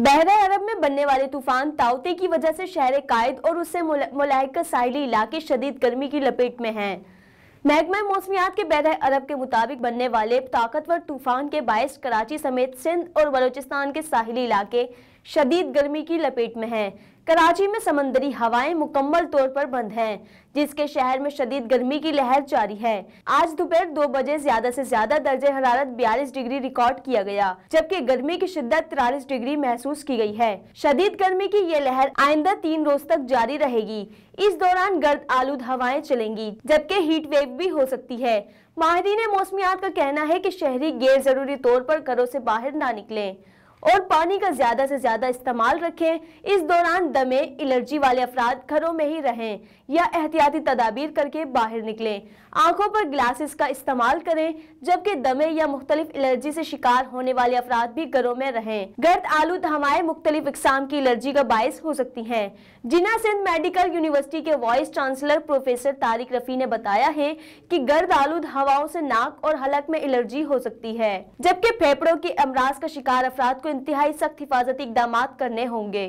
बहरा अरब में बनने वाले तूफान ताउते की वजह से शहर कायद और उससे मुलायका साहली इलाके शदीद गर्मी की लपेट में हैं महकमा मौसमियात के बहरे अरब के मुताबिक बनने वाले ताकतवर तूफान के बायस कराची समेत सिंध और बलोचिस्तान के साहली इलाके शदीद गर्मी की लपेट में है कराची में समंदरी हवाएं मुकम्मल तौर पर बंद हैं, जिसके शहर में शदीद गर्मी की लहर जारी है आज दोपहर दो बजे ज्यादा से ज्यादा दर्ज हरारत 42 डिग्री रिकॉर्ड किया गया जबकि गर्मी की शिद्दत तिरालीस डिग्री महसूस की गई है शदीद गर्मी की ये लहर आइंदा तीन रोज तक जारी रहेगी इस दौरान गर्द आलूद हवाएं चलेंगी जबकि हीट वेव भी हो सकती है माहरीन मौसमियात का कहना है की शहरी गैर जरूरी तौर पर घरों ऐसी बाहर ना निकले और पानी का ज़्यादा से ज़्यादा इस्तेमाल रखें इस दौरान दमे एलर्जी वाले अफराद घरों में ही रहें या एहतियाती तदाबीर करके बाहर निकलें आंखों पर ग्लासेस का इस्तेमाल करें जबकि दमे या मुख्तलिफ एलर्जी से शिकार होने वाले अफराद भी घरों में रहें गर्द आलूद हवाएं मुख्तलिफ इकसाम की एलर्जी का बायस हो सकती है जिना सिंध मेडिकल यूनिवर्सिटी के vice chancellor professor Tariq Rafi ने बताया है की गर्द आलूद हवाओं से नाक और हलक में एलर्जी हो सकती है जबकि फेफड़ों के अमराज का शिकार अफराद को इंतहाई सख्त हिफाजती इकदाम करने होंगे